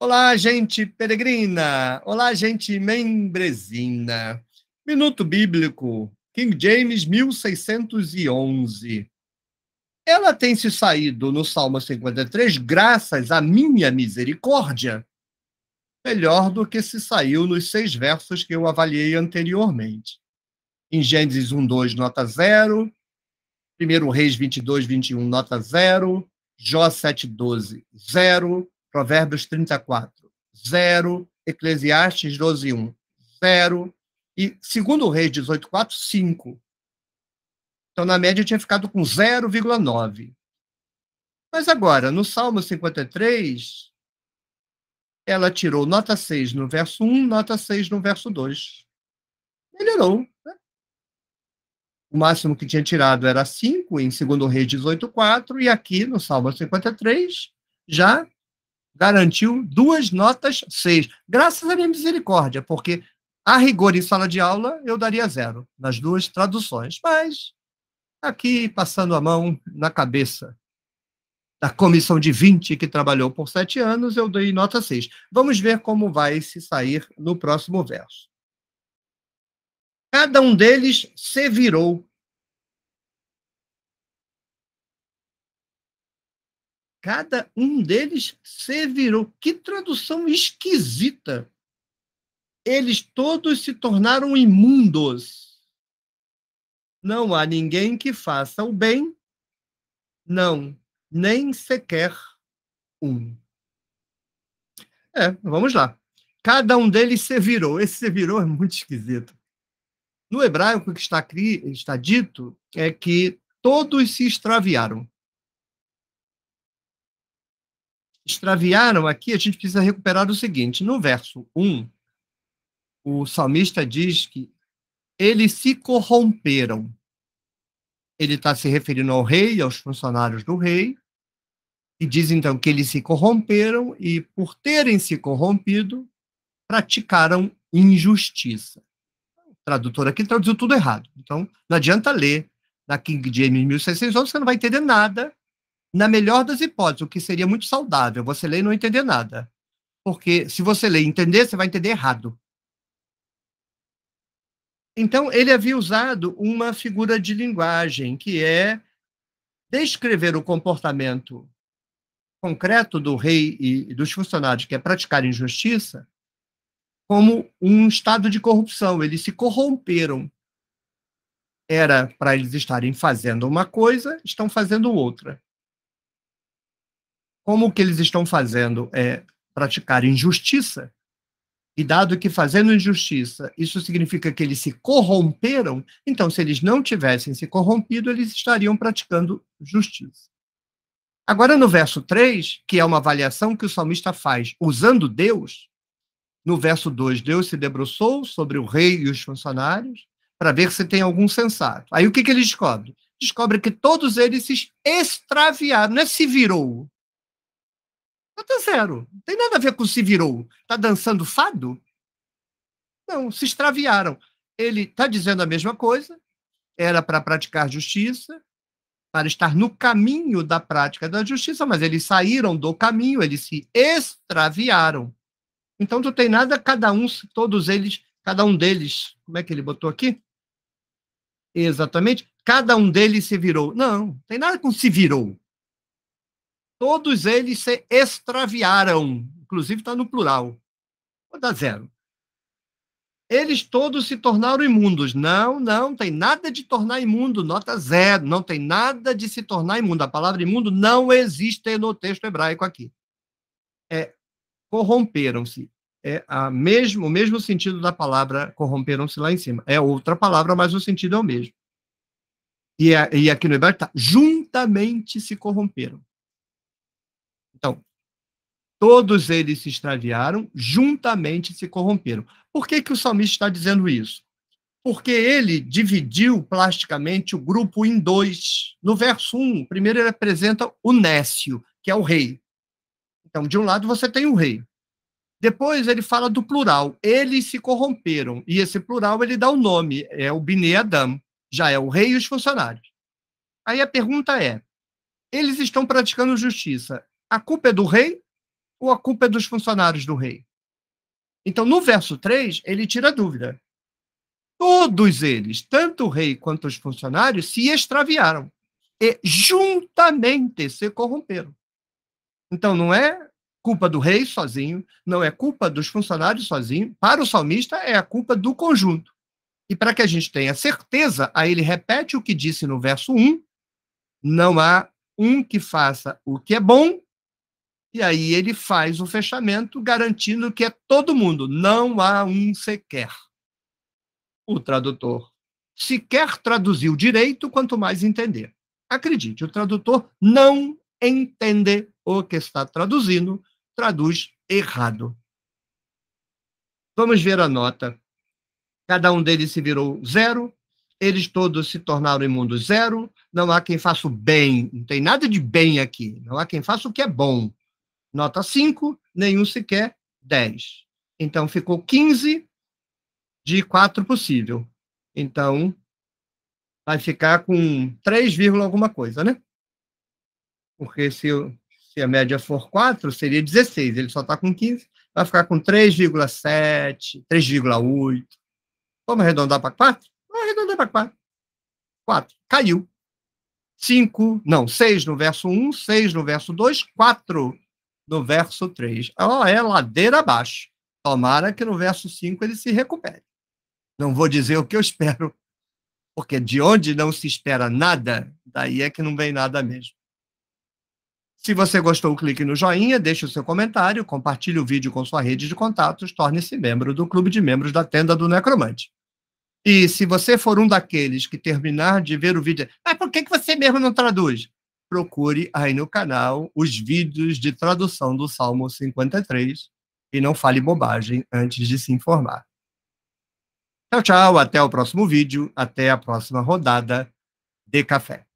Olá, gente peregrina! Olá, gente membresina! Minuto Bíblico, King James 1611. Ela tem se saído no Salmo 53, graças à minha misericórdia, melhor do que se saiu nos seis versos que eu avaliei anteriormente. Em Gênesis 1, 2, nota 0. 1 Reis 22, 21, nota 0. Jó 7, 12, 0. Provérbios 34, 0. Eclesiastes 12, 1, 0. E segundo Reis 18, 4, 5. Então, na média, tinha ficado com 0,9. Mas agora, no Salmo 53, ela tirou nota 6 no verso 1, nota 6 no verso 2. Melhorou. Né? O máximo que tinha tirado era 5 em 2 Reis 4, e aqui no Salmo 53 já garantiu duas notas seis, graças à minha misericórdia, porque a rigor em sala de aula eu daria zero nas duas traduções, mas aqui passando a mão na cabeça da comissão de 20 que trabalhou por sete anos, eu dei nota 6. Vamos ver como vai se sair no próximo verso. Cada um deles se virou Cada um deles se virou. Que tradução esquisita! Eles todos se tornaram imundos. Não há ninguém que faça o bem, não, nem sequer um. É, vamos lá. Cada um deles se virou. Esse se virou é muito esquisito. No hebraico, o que está, está dito é que todos se extraviaram. extraviaram aqui, a gente precisa recuperar o seguinte: no verso 1, o salmista diz que eles se corromperam. Ele está se referindo ao rei, aos funcionários do rei, e diz então que eles se corromperam e, por terem se corrompido, praticaram injustiça. O tradutor aqui traduziu tudo errado. Então, não adianta ler na King James 1611, você não vai entender nada na melhor das hipóteses, o que seria muito saudável, você ler e não entender nada. Porque se você ler e entender, você vai entender errado. Então, ele havia usado uma figura de linguagem, que é descrever o comportamento concreto do rei e dos funcionários, que é praticar injustiça, como um estado de corrupção. Eles se corromperam. Era para eles estarem fazendo uma coisa, estão fazendo outra como o que eles estão fazendo é praticar injustiça, e dado que fazendo injustiça, isso significa que eles se corromperam, então, se eles não tivessem se corrompido, eles estariam praticando justiça. Agora, no verso 3, que é uma avaliação que o salmista faz usando Deus, no verso 2, Deus se debruçou sobre o rei e os funcionários para ver se tem algum sensato. Aí o que, que ele descobre? Descobre que todos eles se extraviaram, não é se virou, Nota tá zero. Não tem nada a ver com se virou. Está dançando fado? Não, se extraviaram. Ele está dizendo a mesma coisa, era para praticar justiça, para estar no caminho da prática da justiça, mas eles saíram do caminho, eles se extraviaram. Então não tem nada, cada um, todos eles, cada um deles, como é que ele botou aqui? Exatamente, cada um deles se virou. Não, não tem nada com se virou. Todos eles se extraviaram, inclusive está no plural. Vou dar zero. Eles todos se tornaram imundos. Não, não, tem nada de tornar imundo, nota zero. Não tem nada de se tornar imundo. A palavra imundo não existe no texto hebraico aqui. É corromperam-se. É a mesmo, o mesmo sentido da palavra corromperam-se lá em cima. É outra palavra, mas o sentido é o mesmo. E, é, e aqui no hebraico está, juntamente se corromperam. Então, todos eles se extraviaram, juntamente se corromperam. Por que, que o salmista está dizendo isso? Porque ele dividiu plasticamente o grupo em dois. No verso 1, primeiro ele apresenta o Nécio, que é o rei. Então, de um lado você tem o rei. Depois ele fala do plural, eles se corromperam. E esse plural ele dá o nome, é o Bnei Adam, já é o rei e os funcionários. Aí a pergunta é: eles estão praticando justiça, a culpa é do rei ou a culpa é dos funcionários do rei? Então, no verso 3, ele tira a dúvida. Todos eles, tanto o rei quanto os funcionários, se extraviaram e juntamente se corromperam. Então, não é culpa do rei sozinho, não é culpa dos funcionários sozinho. Para o salmista, é a culpa do conjunto. E para que a gente tenha certeza, aí ele repete o que disse no verso 1: não há um que faça o que é bom e aí ele faz o fechamento garantindo que é todo mundo, não há um sequer. O tradutor sequer traduziu direito, quanto mais entender. Acredite, o tradutor não entende o que está traduzindo, traduz errado. Vamos ver a nota. Cada um deles se virou zero, eles todos se tornaram imundos zero, não há quem faça o bem, não tem nada de bem aqui, não há quem faça o que é bom nota 5, nenhum sequer 10. Então, ficou 15 de 4 possível. Então, vai ficar com 3, alguma coisa, né? Porque se, se a média for 4, seria 16. Ele só está com 15. Vai ficar com 3,7, 3,8. Vamos arredondar para 4? Vamos arredondar para 4. 4. Caiu. 5, não, 6 no verso 1, 6 no verso 2, 4 no verso 3. Ela é ladeira abaixo. Tomara que no verso 5 ele se recupere. Não vou dizer o que eu espero, porque de onde não se espera nada, daí é que não vem nada mesmo. Se você gostou, clique no joinha, deixe o seu comentário, compartilhe o vídeo com sua rede de contatos, torne-se membro do clube de membros da Tenda do Necromante. E se você for um daqueles que terminar de ver o vídeo, mas ah, por que, que você mesmo não traduz? procure aí no canal os vídeos de tradução do Salmo 53 e não fale bobagem antes de se informar. Tchau, tchau, até o próximo vídeo, até a próxima rodada de café.